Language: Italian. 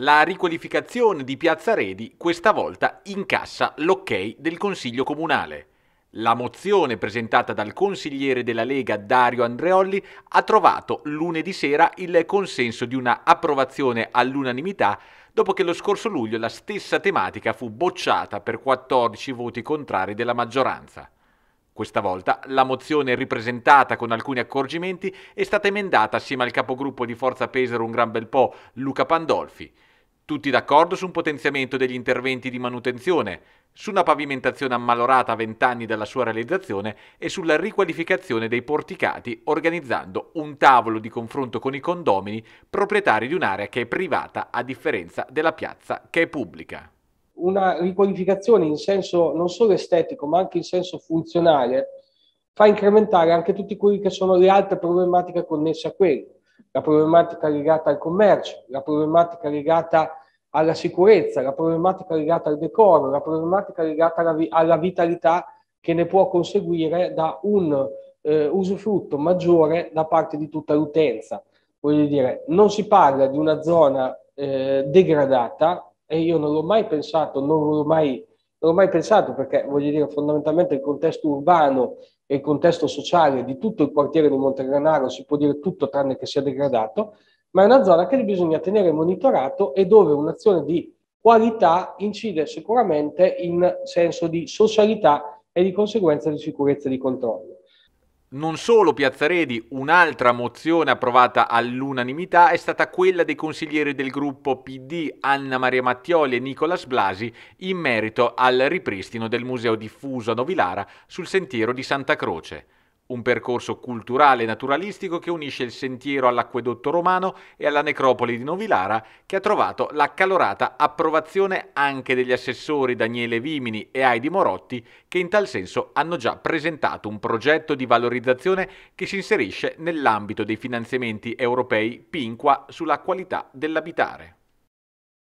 La riqualificazione di Piazza Redi questa volta incassa l'ok del Consiglio Comunale. La mozione presentata dal consigliere della Lega Dario Andreolli ha trovato lunedì sera il consenso di una approvazione all'unanimità dopo che lo scorso luglio la stessa tematica fu bocciata per 14 voti contrari della maggioranza. Questa volta la mozione ripresentata con alcuni accorgimenti è stata emendata assieme al capogruppo di Forza Pesaro un gran bel po', Luca Pandolfi. Tutti d'accordo su un potenziamento degli interventi di manutenzione, su una pavimentazione ammalorata a vent'anni dalla sua realizzazione e sulla riqualificazione dei porticati organizzando un tavolo di confronto con i condomini proprietari di un'area che è privata a differenza della piazza che è pubblica una riqualificazione in senso non solo estetico ma anche in senso funzionale fa incrementare anche tutte quelle che sono le altre problematiche connesse a quello, la problematica legata al commercio, la problematica legata alla sicurezza, la problematica legata al decoro, la problematica legata alla, alla vitalità che ne può conseguire da un eh, usufrutto maggiore da parte di tutta l'utenza. Voglio dire, non si parla di una zona eh, degradata, e io non l'ho mai pensato, non l'ho mai, non l'ho mai pensato perché voglio dire fondamentalmente il contesto urbano e il contesto sociale di tutto il quartiere di Montegranaro si può dire tutto tranne che sia degradato, ma è una zona che bisogna tenere monitorato e dove un'azione di qualità incide sicuramente in senso di socialità e di conseguenza di sicurezza e di controllo non solo Piazzaredi, un'altra mozione approvata all'unanimità è stata quella dei consiglieri del gruppo PD Anna Maria Mattioli e Nicolas Blasi in merito al ripristino del museo diffuso a Novilara sul sentiero di Santa Croce. Un percorso culturale e naturalistico che unisce il sentiero all'acquedotto romano e alla necropoli di Novilara, che ha trovato l'accalorata approvazione anche degli assessori Daniele Vimini e Heidi Morotti, che in tal senso hanno già presentato un progetto di valorizzazione che si inserisce nell'ambito dei finanziamenti europei PINQUA sulla qualità dell'abitare.